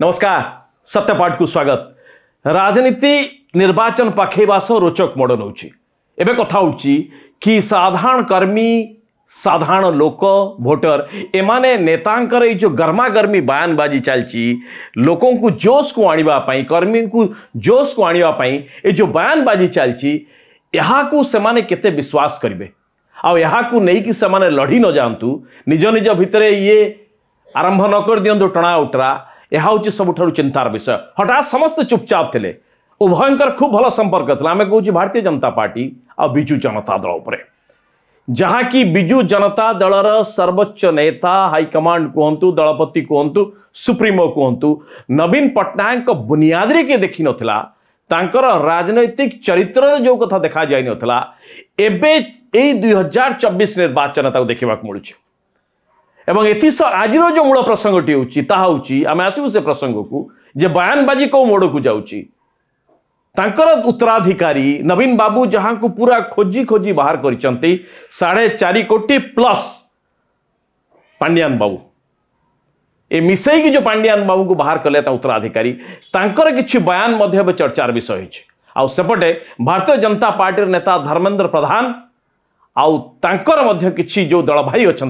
नमस्कार सत्यपाठ को स्वागत राजनीति निर्वाचन पाखेवा सह रोचक मोड़ नौ कथा कि साधारण कर्मी साधारण लोक भोटर एमाने नेतांकर जो गर्मागर्मी बयानबाजी चलती लोक को जोश को आने कर्मी को जोश को आने ये जो बयानबाजी चलती यहाँ को विश्वास करेंगे आई नहीं कि लड़ी न जातु निज निज भरे ये आरंभ न कर दिंतु टणा उटरा यह हूँ सब चिंतार विषय हटात समस्त चुपचाप थे उभयर खूब भल संपर्क आम कौन भारतीय जनता पार्टी आजु जनता दल उपर जहाँकि विजु जनता दल सर्वोच्च नेता हाईकमाण कहतु दलपति कहतु सुप्रिमो कहतु नवीन पट्टनायक बुनियादी किए देख ना राजनैतिक चरित्र जो कथा देखा जा नाला एवं यही दुई हजार चौबीस निर्वाचन देखा मिलू এবং ইতিস আজিৰৰ যো মূল প্ৰসংগটি হ'উচি তা হ'উচি আমি আছোঁ সেই প্ৰসংগক जे बयानबाजी কো মডক যাওচি তাৰকৰ উত্তৰাধিকাৰী নবীন বাবু জহা কো पुरा खोजি खोजি বাহৰ কৰি চন্তি 4.5 কোটি প্লাস পাণ্ডিয়ান বাবু এ মিছৈ কি জো পাণ্ডিয়ান বাবু কো বাহৰ কৰলে তা উত্তৰাধিকাৰী তাৰকৰ কিচি बयान মধ্যৱে চৰ্চাৰ বিষয় হ'ইচ আৰু সেপটে ভাৰত জনতা পাৰ্টিৰ নেতা ধৰ্মেନ୍ଦ্ৰ প্ৰধান आर कि जो दल भाई अच्छा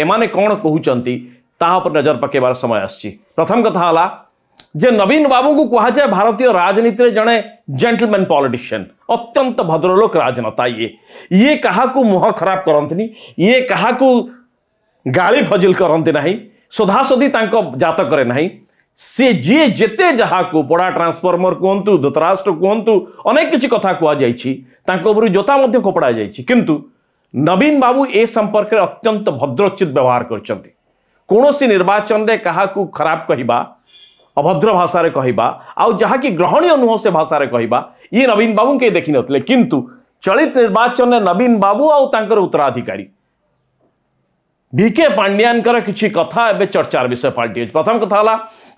एम कौन कहते ताप नजर पकेबार समय आसम कथा है जे नवीन बाबू को कहुए भारतीय राजनीति में जड़े जेंटलमैन पॉलिटिशियन अत्यंत भद्रलोक राजनेता ये ये क्या मुह खराब करते ये क्या गाड़ी फजिल करती ना सदासदी जत कें सी जी जिते जहाँ को पोड़ा ट्रांसफर्मर कहतु धूतराष्ट्र कहतु अनेक किसी कथ कई जोता कपड़ा जाए किंतु नवीन बाबू ए संपर्क में अत्यंत भद्रोचित व्यवहार करवाचन में क्या खराब कह अभद्र भाषा कह आकि ग्रहणीय नुह से भाषा कह ये नवीन बाबू कहीं देखी ना किंतु चलित निर्वाचन में नवीन बाबू आर उत्तराधिकारी बीके पांड्या किसी कथ ए चर्चार विषय पलट प्रथम कथा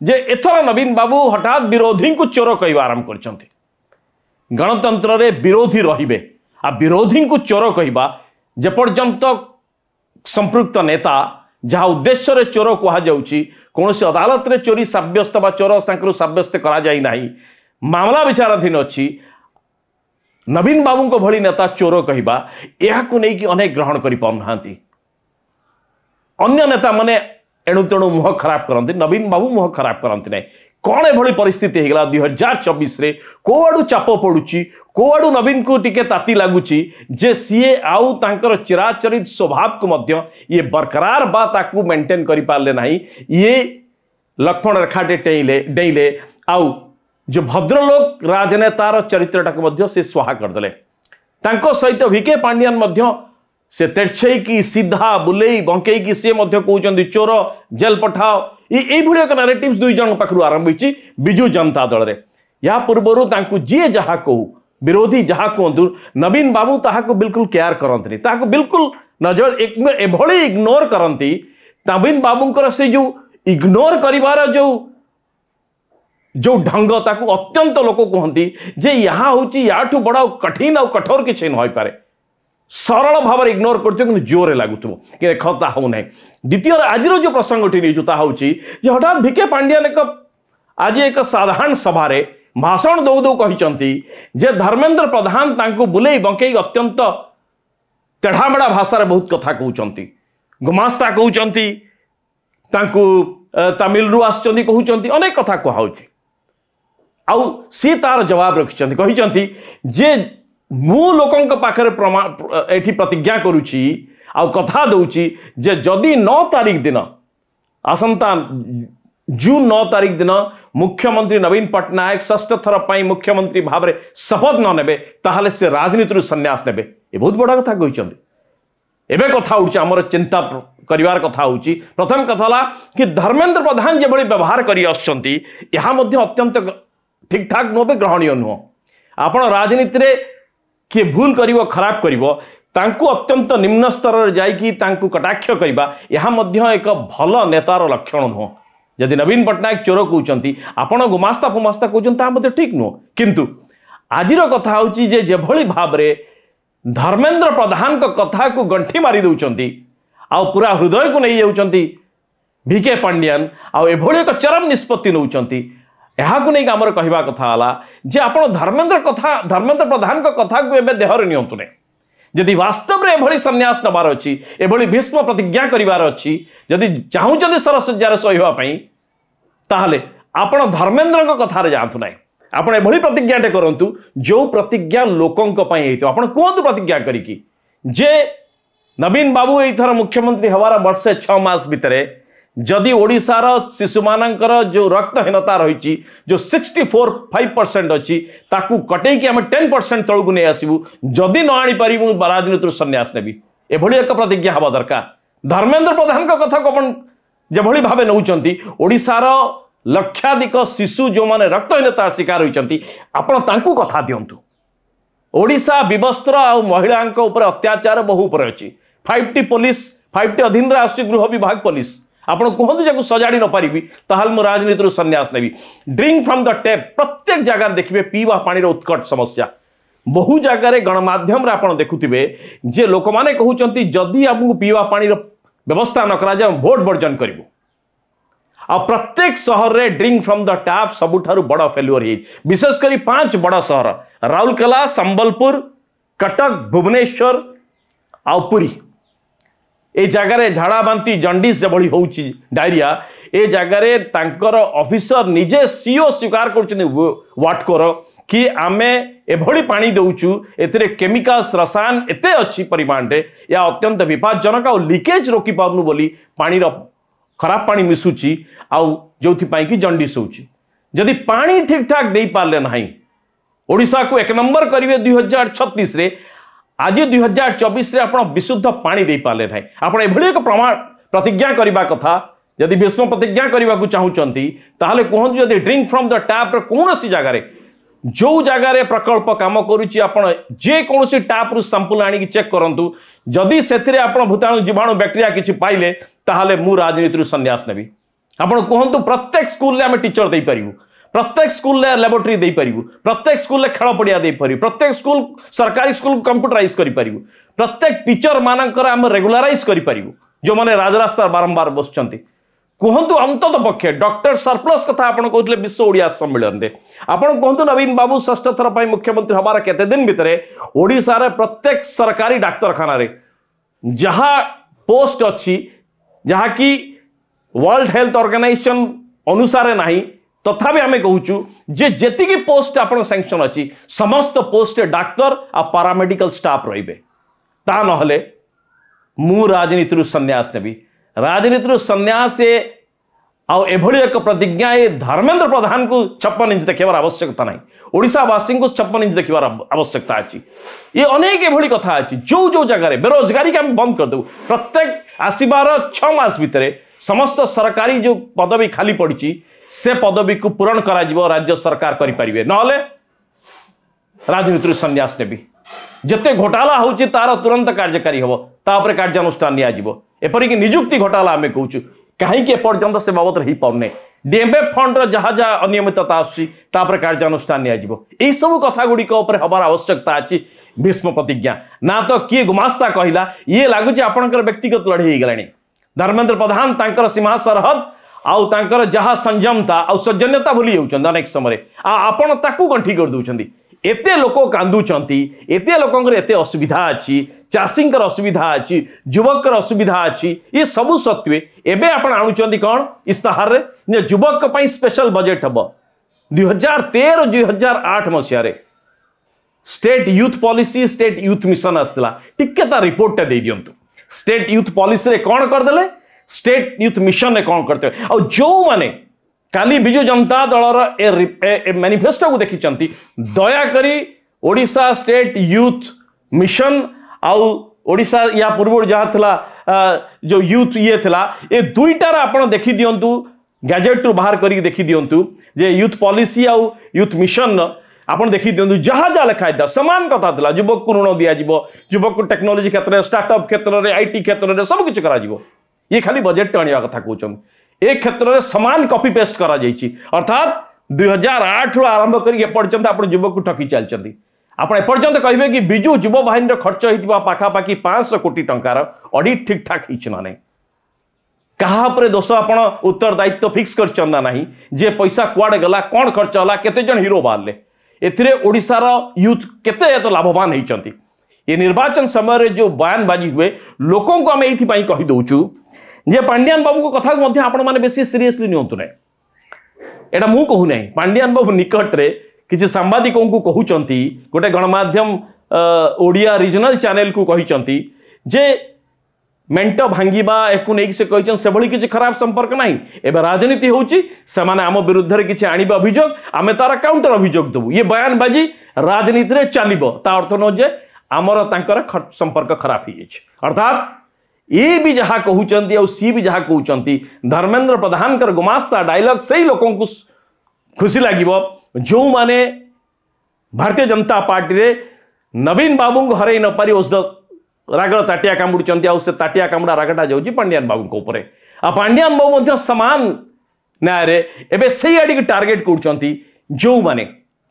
जे एथर नवीन बाबू हठात विरोधी को चोर कह आरंभ कर गणतंत्र विरोधी रे विरोधी को चोर कहवा ଯେପର୍ଯ୍ୟନ୍ତ ସମ୍ପୃକ୍ତ ନେତା ଯାହା ଉଦ୍ଦେଶ୍ୟରେ ଚୋର କୁହାଯାଉଛି କୌଣସି ଅଦାଲତରେ ଚୋରି ସାବ୍ୟସ୍ତ ବା ଚୋର ତାଙ୍କର ସାବ୍ୟସ୍ତ କରାଯାଇ ନାହିଁ ମାମଲା ବିଚାରାଧୀନ ଅଛି ନବୀନ ବାବୁଙ୍କ ଭଳି ନେତା ଚୋର କହିବା ଏହାକୁ ନେଇକି ଅନେକ ଗ୍ରହଣ କରିପାରୁନାହାନ୍ତି ଅନ୍ୟ ନେତାମାନେ ଏଣୁ ତେଣୁ ମୁହଁ ଖରାପ କରନ୍ତି ନବୀନ ବାବୁ ମୁହଁ ଖରାପ କରନ୍ତି ନାହିଁ कौन एभली पिस्थित होगा दुई हजार चौबीस कौ चाप पड़ू कौआड़ नवीन को टी ताति लगुच जे सीए आउ तर चिराचरित स्वभाव को मध्य ये बरकरार बा मेन्टेन करें ना ये लक्ष्मण रेखाटे डेले आउ जो भद्रलोक राजनेतार चरित्रटा को सहा करदे सहित भिके पांडियान ସେ ତେଛେଇକି ସିଧା ବୁଲେଇ ବଙ୍କେଇକି ସିଏ ମଧ୍ୟ କହୁଛନ୍ତି ଚୋର ଜେଲ୍ ପଠାଅ ଏଇଭଳି ଏକ ନାରେଟିଭ୍ସ ଦୁଇ ଜଣଙ୍କ ପାଖରୁ ଆରମ୍ଭ ହୋଇଛି ବିଜୁ ଜନତା ଦଳରେ ଏହା ପୂର୍ବରୁ ତାଙ୍କୁ ଯିଏ ଯାହା କହୁ ବିରୋଧୀ ଯାହା କୁହନ୍ତୁ ନବୀନ ବାବୁ ତାହାକୁ ବିଲକୁଲ କେୟାର କରନ୍ତିନି ତାହାକୁ ବିଲକୁଲ ନଜର ଏଭଳି ଇଗ୍ନୋର କରନ୍ତି ନବୀନ ବାବୁଙ୍କର ସେ ଯେଉଁ ଇଗ୍ନୋର କରିବାର ଯେଉଁ ଯେଉଁ ଢଙ୍ଗ ତାକୁ ଅତ୍ୟନ୍ତ ଲୋକ କୁହନ୍ତି ଯେ ଏହା ହେଉଛି ୟାଠୁ ବଡ଼ ଆଉ କଠିନ ଆଉ କଠୋର କିଛି ନ ହୋଇପାରେ सरल भाव इग्नोर कर जोर लागू थो देखता हूँ ना द्वितीय आज प्रसंगटी हूँ जो हठात भिके पांड्या आज एक साधारण सभार भाषण दौ दौ कही धर्मेन्द्र प्रधान बुले बंकई अत्यंत टेढ़ामेढ़ा भाषा बहुत कथ कौन गुमास्ता कौन तमिलु आसक कथा कहा आ सी तार जवाब रखिंट कही जे पार्मा यी प्रतिज्ञा गरु कथा नौ तारिख दिन आस जुन नारिख दिन मुख्यमन्त्री नवीन पट्टनायक षष्ठ थर मुख्यमन्त्री भावर शपथ न नै त राजनीति सन्यास नेत बडा कथा एउटा आम चिन्ता कथा हेर्नु प्रथम कथा होला कि धर्मेन्द्र प्रधान जभन्द व्यवहार गरि असुन्छ यहाँ अत्यन्त ठिक ठाक नुहे ग्रहणीय नुह आपीतिले किए भूल कर खराब कर अत्यंत निम्न स्तर जाकि कटाक्ष करवा एक भल नेतार लक्षण नुह जदि नवीन पट्टनायक चोर कौन आपण गुमास्ता फुमास्ता कौन ता ठीक नुह कि आज कथा हो जे भाव धर्मेन्द्र प्रधान कथा को गंठी मारी दौर पूरा हृदय को नहीं भिके पांड्यान आभली एक चरम निष्पत्ति नौ ଏହାକୁ ନେଇକି ଆମର କହିବା କଥା ହେଲା ଯେ ଆପଣ ଧର୍ମେନ୍ଦ୍ର କଥା ଧର୍ମେନ୍ଦ୍ର ପ୍ରଧାନଙ୍କ କଥାକୁ ଏବେ ଦେହରେ ନିଅନ୍ତୁ ନାହିଁ ଯଦି ବାସ୍ତବରେ ଏଭଳି ସନ୍ନ୍ୟାସ ନେବାର ଅଛି ଏଭଳି ଭୀଷ୍ମ ପ୍ରତିଜ୍ଞା କରିବାର ଅଛି ଯଦି ଚାହୁଁଛନ୍ତି ସରଶଯ୍ୟାରେ ସହିବା ପାଇଁ ତାହେଲେ ଆପଣ ଧର୍ମେନ୍ଦ୍ରଙ୍କ କଥାରେ ଯାଆନ୍ତୁ ନାହିଁ ଆପଣ ଏଭଳି ପ୍ରତିଜ୍ଞାଟେ କରନ୍ତୁ ଯେଉଁ ପ୍ରତିଜ୍ଞା ଲୋକଙ୍କ ପାଇଁ ହେଇଥିବ ଆପଣ କୁହନ୍ତୁ ପ୍ରତିଜ୍ଞା କରିକି ଯେ ନବୀନ ବାବୁ ଏଇଥର ମୁଖ୍ୟମନ୍ତ୍ରୀ ହେବାର ବର୍ଷେ ଛଅ ମାସ ଭିତରେ जदि ओडार शिशु मान जो रक्तहीनता रही जो सिक्सटी फोर फाइव परसेंट अच्छी ताकू कटेकी आम टेन परसेंट तौक नहीं आसबू जदि न आनीपर राजनीति सन्यास नेबी एभली एक प्रतिज्ञा हवा दरकार धर्मेन्द्र प्रधान कथा कौन যেভাবে ভাবে নেউচন্তি ওড়িশার লক্ষাধিক শিশু যেমানে রক্তহীনতার শিকার হয়েছেন আপনার তাঁকু কথা দিন্তু ওড়িশা বিবস্ত্র আউ মহিলাঙ্ক উপরে অত্যাচার বহু উপরে অছি five T police five T অধীনরে আসছে গৃহ বিভাগ পুলিশ आपत कहतु जहाँ सजाड़ी नपारि तो मुझ राजनीति सन्यास ने ड्रिंक फ्रम द टेप प्रत्येक जगार देखिए पीवा पाने उत्कट समस्या बहु जगार गणमाम देखुए जे लोक मैंने कहते जदि आपको पीवा पानी व्यवस्था न कर भोट बर्जन कर आ प्रत्येक सहर में ड्रिंक फ्रम द टैप सब बड़ फेल्युअर हो विशेषकर पांच बड़ सहर राउरकेला संबलपुर कटक भुवनेश्वर आ ଏ ଜାଗାରେ ଝାଡ଼ାବାନ୍ତି ଜଣ୍ଡିସ୍ ଯେଭଳି ହେଉଛି ଡାଇରିଆ ଏ ଜାଗାରେ ତାଙ୍କର ଅଫିସର ନିଜେ ସିଓ ସ୍ୱୀକାର କରୁଛନ୍ତି ୱାଟକୋର କି ଆମେ ଏଭଳି ପାଣି ଦେଉଛୁ ଏଥିରେ କେମିକାଲ୍ସ ରସାୟନ ଏତେ ଅଛି ପରିମାଣରେ ଏହା ଅତ୍ୟନ୍ତ ବିପଦଜନକ ଆଉ ଲିକେଜ୍ ରୋକିପାରୁନୁ ବୋଲି ପାଣିର ଖରାପ ପାଣି ମିଶୁଛି ଆଉ ଯେଉଁଥିପାଇଁ କି ଜଣ୍ଡିସ୍ ହେଉଛି ଯଦି ପାଣି ଠିକ୍ଠାକ୍ ଦେଇପାରିଲେ ନାହିଁ ଓଡ଼ିଶାକୁ ଏକ ନମ୍ବର କରିବେ ଦୁଇ ହଜାର ଛତିଶରେ आज दुई हजार आप विशुद्ध पाँच पारे ना आप एक प्रमाण प्रतिज्ञा करने कथा जदि भीष्म प्रतिज्ञा करने को चाहते ताहले कहतु जदि ड्रिंक फ्रम द टैप्र कौन सी जगार जो जगार प्रकल्प कम करेकोसी टाप्रु सांपुल आ चेक करूँ जदि से आप भूताणु जीवाणु बैक्टेरिया किसी पाइले ताहले राजनीति सन्यास नेबी ଆପଣ प्रत्येक स्कूल आम टीचर ଟିଚର ଦେଇପାରିବୁ प्रत्येक स्कूल लैबोरेटरी दे पारू प्रत्येक स्कूल खेल पड़िया दे पारू प्रत्येक स्कूल सरकारी स्कूल कंप्यूटराइज कर पारू प्रत्येक टीचर मानक आम रेगुलाइज करूँ जो मैंने राजरास्तार बारंबार बस कहतु अंत पक्षे डक्टर सरप्लस कथ आपते विश्व ओडिया सम्मेलन में आपत कहतु नवीन बाबू ष्ठ थर पर मुख्यमंत्री हबार के भितर ओडार प्रत्येक सरकारी डाक्तखाना जहा पोस्ट अच्छी जहाँकि वर्ल्ड हेल्थ ऑर्गेनाइजेशन अनुसार नहीं তথাপি আমি কওচু যে জে জেতি কি পোস্ট আপন স্যাঙ্কশন হচি সমস্ত পোস্ট ডাক্তার আর প্যারামেডিক্যাল স্টাফ রইবে তা নহলে মু রাজনীতিৰ সন্যাশ নবি রাজনীতিৰ সন্যাশে আ এভলই এক প্ৰতিজ্ঞায় ধৰ্মেन्द्र প্ৰধানক 56 ইঞ্চিতে কেৱল আৱশ্যকতা নাই ওড়িশা বাসিন্দা ক 56 ইঞ্চিতে দেখিবৰ আৱশ্যকতা আছে ই अनेक एভলই কথা আছে যো যো জাগাৰ বেৰোজগাৰী কাম বন্ধ কৰিম প্ৰত্যেক আছিবাৰৰ 6 মাহৰ ভিতৰে সমস্ত সরকারি যো পদবী খালি পঢ়িছি से पदवी को पूरण कर राज्य सरकार करें नजनीति सन्यास नेबी जिते घोटाला हूँ तार तुरंत कार्यकारी हे तापर कार्यानुष्ठानपरिक निजुक्ति घोटाला आम कौच कहीं से बाबद हो पार नहीं डीएमए फंड रहा जहाँ अनियमितता आसपर कार्यानुष्ठानियजब कथगुड़ी हबार आवश्यकता अच्छी भीष्म प्रतिज्ञा ना तो किए गुमास्ता कहला ये लगुच आपणकर व्यक्तिगत लड़े हो गला धर्मेन्द्र प्रधान सीमा सरहद आर जहाँ संयमता आज्जन्यता भूली जानक समय आपको गंठी कर दूसरी एत लोक कादुंत लोकों एत असुविधा अच्छी चाषी असुविधा अच्छी युवक असुविधा अच्छी ये सब सत्वे एवं आप आणुंट युवक स्पेशल बजेट हम दुहजार तेर दुई हजार आठ मसीह state youth policy state youth mission आसला टिके तार दे दिंतु स्टेट यूथ पॉलिसी रे कौन करदे स्टेट युथ मिशन रे कौन करते आ जो माने काली बिजु जनता दल मैनिफेस्टो को देखी दयाकारी ओडा स्टेट युथ मिशन आशा या पूर्व जहाँ था जो युथ ये था ये दुईटार आप देखि गैजेट रू बाहर कर देखि दिंतु जे युथ पलिसी आउ युथ मिशन आप देखि दिंतु जहाँ जहाँ लिखाई था सामान कथा था युवक को ऋण दिज्व युवक को टेक्नोलोजी क्षेत्र में स्टार्टअप क्षेत्र में आई टी क्षेत्र में सबकि ये खाली बजेट आने कथा कौन एक क्षेत्र में सामान कपी पेस्ट कर दुई हजार आठ रु आरंभ करुवक ठकी चलते आपर्यंत कह विजु जुव जुवाहन खर्च होता पखापाखि पांचश कोटी टकर अडिट ठीक ठाक होना ना क्या दोष आप उत्तर दायित्व फिक्स कर पैसा कुआडे गला कौन खर्च होगा केतेज हिरो बाहर एशार युथ केत तो लाभवान होती ये निर्वाचन समय जो बयान बाजी हुए लोक को आम यही कहीदु ଯେ ପାଣ୍ଡିଆନ ବାବୁଙ୍କ କଥାକୁ ମଧ୍ୟ ଆପଣମାନେ ବେଶୀ ସିରିୟସଲି ନିଅନ୍ତୁ ନାହିଁ ଏଇଟା ମୁଁ କହୁନାହିଁ ପାଣ୍ଡିଆନ ବାବୁ ନିକଟରେ କିଛି ସାମ୍ବାଦିକଙ୍କୁ କହୁଛନ୍ତି ଗୋଟେ ଗଣମାଧ୍ୟମ ଓଡ଼ିଆ ରିଜନାଲ ଚ୍ୟାନେଲକୁ କହିଛନ୍ତି ଯେ ମେଣ୍ଟ ଭାଙ୍ଗିବା ଏକୁ ନେଇକି ସେ କହିଛନ୍ତି ସେଭଳି କିଛି ଖରାପ ସମ୍ପର୍କ ନାହିଁ ଏବେ ରାଜନୀତି ହେଉଛି ସେମାନେ ଆମ ବିରୁଦ୍ଧରେ କିଛି ଆଣିବେ ଅଭିଯୋଗ ଆମେ ତାର କାଉଣ୍ଟର ଅଭିଯୋଗ ଦେବୁ ଇଏ ବୟାନବାଜି ରାଜନୀତିରେ ଚାଲିବ ତା ଅର୍ଥ ନୁହଁ ଯେ ଆମର ତାଙ୍କର ସମ୍ପର୍କ ଖରାପ ହେଇଯାଇଛି ଅର୍ଥାତ୍ ए भी जहाँ कहते सी भी जहाँ कहते धर्मेन्द्र प्रधान गुमास्ता डायलग से ही लोक खुशी लगे जो मैंने भारतीय जनता पार्टी रे नवीन बाबू को हरई न नपारी औषध राग ताटिया कामुड़ से ताटिया कामुड़ा रागटा जा पांडियान बाबू को उपरे आ पांडियान बाबू सामान न्याय से ही आड़ टार्गेट करो मैंने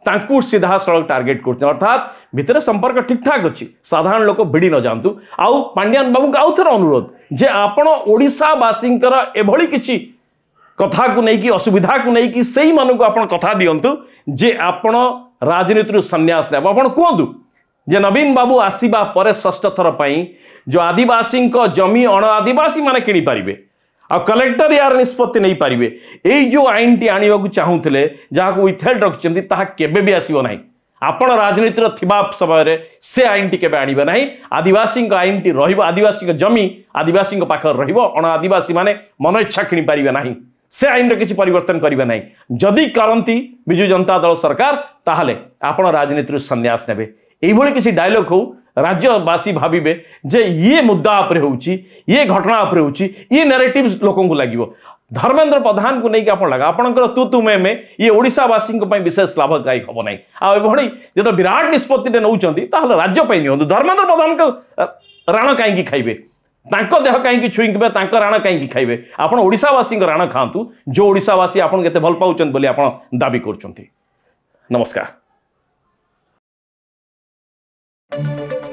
ତାଙ୍କୁ ସିଧାସଳଖ ଟାର୍ଗେଟ୍ କରୁଛନ୍ତି ଅର୍ଥାତ୍ ଭିତରେ ସମ୍ପର୍କ ଠିକ୍ଠାକ୍ ଅଛି ସାଧାରଣ ଲୋକ ଭିଡ଼ି ନ ଯାଆନ୍ତୁ ଆଉ ପାଣ୍ଡିଆନ ବାବୁଙ୍କୁ ଆଉ ଥରେ ଅନୁରୋଧ ଯେ ଆପଣ ଓଡ଼ିଶାବାସୀଙ୍କର ଏଭଳି କିଛି କଥାକୁ ନେଇକି ଅସୁବିଧାକୁ ନେଇକି ସେଇମାନଙ୍କୁ ଆପଣ କଥା ଦିଅନ୍ତୁ ଯେ ଆପଣ ରାଜନୀତିରୁ ସନ୍ନ୍ୟାସ ନେବ ଆପଣ କୁହନ୍ତୁ ଯେ ନବୀନ ବାବୁ ଆସିବା ପରେ ଷଷ୍ଠ ଥର ପାଇଁ ଯେଉଁ ଆଦିବାସୀଙ୍କ ଜମି ଅଣ ଆଦିବାସୀମାନେ କିଣିପାରିବେ ଆଉ କଲେକ୍ଟର ଏହାର ନିଷ୍ପତ୍ତି ନେଇପାରିବେ ଏଇ ଯେଉଁ ଆଇନଟି ଆଣିବାକୁ ଚାହୁଁଥିଲେ ଯାହାକୁ ୱିଥହେଲ୍ଡ ରଖିଛନ୍ତି ତାହା କେବେ ବି ଆସିବ ନାହିଁ ଆପଣ ରାଜନୀତିର ଥିବା ସମୟରେ ସେ ଆଇନଟି କେବେ ଆଣିବେ ନାହିଁ ଆଦିବାସୀଙ୍କ ଆଇନଟି ରହିବ ଆଦିବାସୀଙ୍କ ଜମି ଆଦିବାସୀଙ୍କ ପାଖରେ ରହିବ ଅଣଆଦିବାସୀମାନେ ମନଇଚ୍ଛା କିଣିପାରିବେ ନାହିଁ ସେ ଆଇନର କିଛି ପରିବର୍ତ୍ତନ କରିବେ ନାହିଁ ଯଦି କରନ୍ତି ବିଜୁ ଜନତା ଦଳ ସରକାର ତାହେଲେ ଆପଣ ରାଜନୀତିରୁ ସନ୍ନ୍ୟାସ ନେବେ ଏଇଭଳି କିଛି ଡାଇଲଗ୍ ହଉ राज्यवासी भावे जे ये मुद्दा उपर ये घटना उपर ये नेरेटिव लोक लगे धर्मेन्द्र प्रधान को लेकिन आप लगा आप तू तुम्हें में ये ओडावासी विशेष लाभदायक हम ना आई जो विराट निष्पत्ति नौकर राज्यपाई नि धर्मेन्द्र प्रधान राण कहीं खाइबे देह कहीं କାହିଁକି राण कहीं खाइबे କାହିଁକି राण खातु जो ओडावासी आपत भल पाँच आप दावी ଭଲ ପାଉଛନ୍ତି ବୋଲି